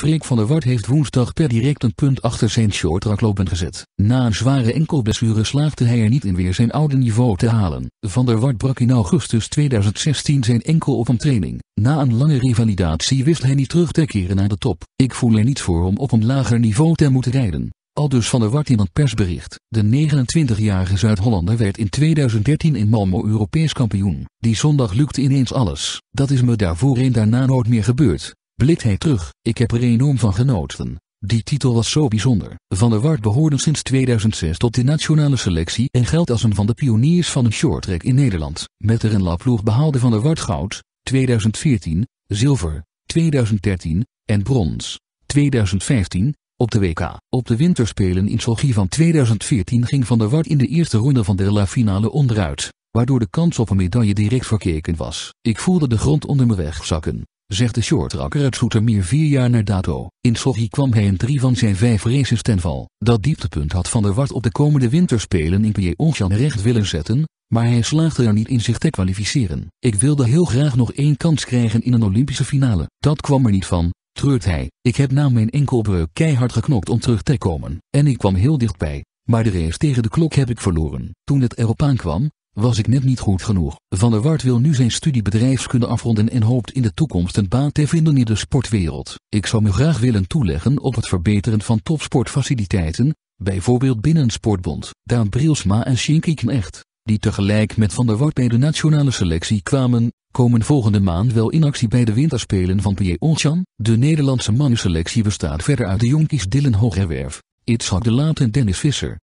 Freek van der Wart heeft woensdag per direct een punt achter zijn short gezet. Na een zware enkelblessure slaagde hij er niet in weer zijn oude niveau te halen. Van der Wart brak in augustus 2016 zijn enkel op een training. Na een lange revalidatie wist hij niet terug te keren naar de top. Ik voel er niet voor om op een lager niveau te moeten rijden. Aldus van der Wart in een persbericht. De 29-jarige Zuid-Hollander werd in 2013 in Malmo Europees kampioen. Die zondag lukte ineens alles. Dat is me daarvoor en daarna nooit meer gebeurd blikt hij terug. Ik heb er enorm van genoten. Die titel was zo bijzonder. Van der Wart behoorde sinds 2006 tot de nationale selectie en geldt als een van de pioniers van een shorttrack in Nederland. Met de renlaploeg behaalde Van der Wart goud, 2014, zilver, 2013 en brons, 2015, op de WK. Op de winterspelen in Sochi van 2014 ging Van der Wart in de eerste ronde van de La Finale onderuit, waardoor de kans op een medaille direct verkeken was. Ik voelde de grond onder me wegzakken zegt de shortracker uit meer vier jaar naar dato. In Sochi kwam hij in drie van zijn vijf races ten val. Dat dieptepunt had Van der Wart op de komende winterspelen in Pyeongchang recht willen zetten, maar hij slaagde er niet in zich te kwalificeren. Ik wilde heel graag nog één kans krijgen in een Olympische finale. Dat kwam er niet van, treurt hij. Ik heb na mijn enkelbreuk keihard geknokt om terug te komen. En ik kwam heel dichtbij, maar de race tegen de klok heb ik verloren. Toen het erop aankwam, was ik net niet goed genoeg? Van der Wart wil nu zijn studie bedrijfskunde afronden en hoopt in de toekomst een baan te vinden in de sportwereld. Ik zou me graag willen toeleggen op het verbeteren van topsportfaciliteiten, bijvoorbeeld binnen sportbond. Daan Brilsma en Shinky Knecht, die tegelijk met Van der Wart bij de nationale selectie kwamen, komen volgende maand wel in actie bij de winterspelen van Pyeongchang. De Nederlandse mannenselectie bestaat verder uit de jonkies Dylan Hogerwerf, Itzhak de Laat en Dennis Visser.